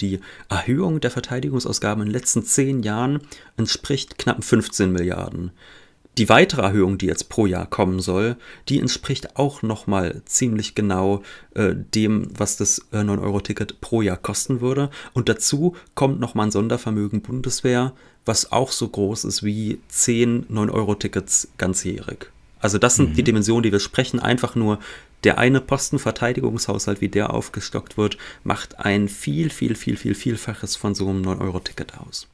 die Erhöhung der Verteidigungsausgaben in den letzten zehn Jahren entspricht knapp 15 Milliarden. Die weitere Erhöhung, die jetzt pro Jahr kommen soll, die entspricht auch nochmal ziemlich genau äh, dem, was das äh, 9-Euro-Ticket pro Jahr kosten würde. Und dazu kommt nochmal ein Sondervermögen Bundeswehr, was auch so groß ist wie 10 9-Euro-Tickets ganzjährig. Also das sind mhm. die Dimensionen, die wir sprechen. Einfach nur der eine Postenverteidigungshaushalt, wie der aufgestockt wird, macht ein viel, viel, viel, viel, vielfaches von so einem 9-Euro-Ticket aus.